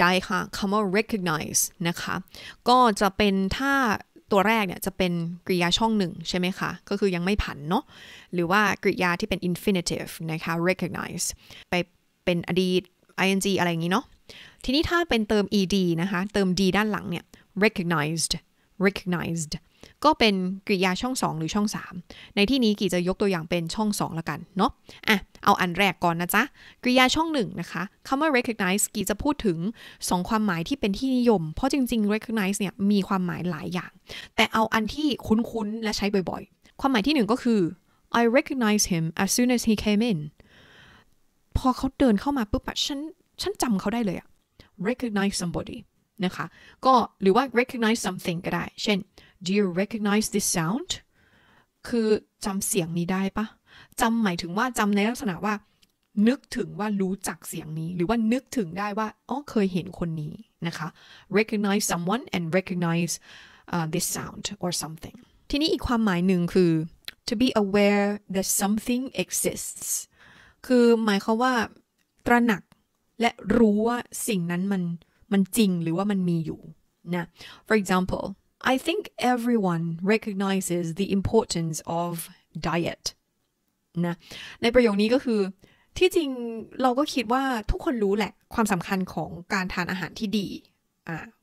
ได้ค่ะคำว่า recognize นะคะ ก็จะเป็นถ้าตัวแรกเนี่ยจะเป็นกริยาช่องหนึ่งใช่ไหมคะ ก็คือยังไม่ผันเนาะหรือว่ากริยาที่เป็น infinitive นะคะ recognize ไปเป็นอดีต ing อะไรอย่างนี้เนาะทีนี้ถ้าเป็นเติม ed นะคะ เติม d ด้านหลังเนี่ย recognized recognized ก็เป็นกริยาช่อง 2 หรือช่อง 3 ในที่นี้กี่จะยกตัวอย่างเป็นช่อง2ละกันเนาะ อ่ะ เอาอันแรกก่อนนะจ๊ะ กริยาช่อง 1 นะคะ คำว่า recognize กี่จะพูดถึง 2 ความหมายที่เป็นที่นิยม เพราะจริง ๆ recognize เนี่ยมีความหมายหลายอย่าง แต่เอาอันที่คุ้น ๆ และใช้บ่อย ๆ ความหมายที่ 1 ก็คือ I recognize him as soon as he came in พอเขาเดินเข้ามาปุ๊บอะฉัน ฉันจำเขาได้เลยอะ recognize somebody นะคะ ก็หรือว่า recognize something ก็ได้ เช่น do you recognize this sound คือ จำเสียงนี้ได้ปะ จำ หมายถึงว่า จำในลักษณะว่า นึกถึงว่ารู้จักเสียงนี้ หรือว่านึกถึงได้ว่า อ๋อเคยเห็นคนนี้นะคะ recognize someone and recognize uh, this sound or something ทีนี้อีกความหมายหนึ่งคือ to be aware that something exists คือหมายความว่า ตระหนักและรู้ว่าสิ่งนั้นมัน มันจริงหรือว่ามันมีอยู่นะ for example I think everyone recognizes the importance of diet นะในประโยคนี้ก็คือ ที่จริงเราก็คิดว่าทุกคนรู้แหละความสำคัญของการทานอาหารที่ดี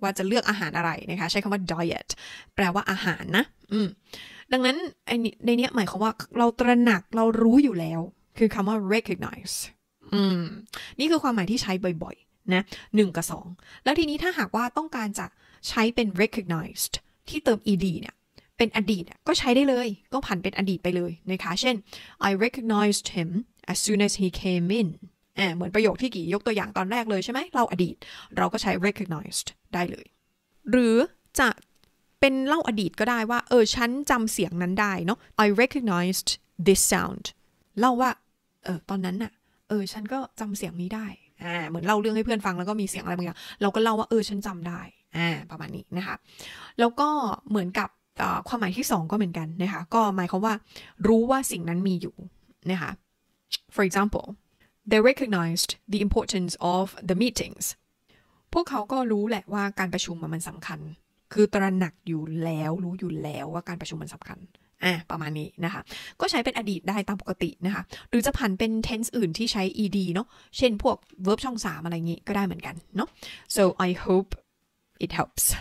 ว่าจะเลือกอาหารอะไรนะคะใช้คำว่า diet แปลว่าอาหารนะดังนั้นในนี้หมายความว่าเราตระหนักเรารู้อยู่แล้ว คือคำว่า recognize นี่คือความหมายที่ใช้บ่อยๆนะหนึ่งกับสองแล้วทีนี้ถ้าหากว่าต้องการจะใช้เป็น recognized ที่เติม ed เนี่ย เป็นอดีตก็ใช้ได้เลยก็ผันเป็นอดีตไปเลย นะคะ เช่น I recognized him as soon as he came in เหมือนประโยคที่กี่ยกตัวอย่างตอนแรกเลยใช่ไหมเราอดีต เราก็ใช้ recognized ได้เลย หรือจะเป็นเล่าอดีตก็ได้ว่า เออ ฉันจำเสียงนั้นได้เนาะ I recognized this sound เล่าว่า เออตอนนั้นน่ะ เออ ฉันก็จำเสียงนี้ได้อเหมือนเล่าเรื่องให้เพื่อนฟังแล้วก็มีเสียงอะไรบางอย่างเราก็เล่าว่า เออ ฉันจำได้อ่าประมาณนี้นะคะ แล้วก็เหมือนกับความหมายที่ 2 ก็เหมือนกันนะคะก็หมายความว่ารู้ว่าสิ่งนั้นมีอยู่ นะคะ for example they recognized the importance of the meetings พวกเขาก็รู้แหละว่าการประชุมมันสำคัญ คือตระหนักอยู่แล้วรู้อยู่แล้วว่าการประชุมมันสำคัญอ่าประมาณนี้นะคะ ก็ใช้เป็นอดีตได้ตามปกตินะคะ หรือจะผันเป็น tense อื่นที่ใช้ ed เนาะเช่นพวก verb ช่องสามอะไรงี้ก็ได้เหมือนกันเนาะ so I hope it helps.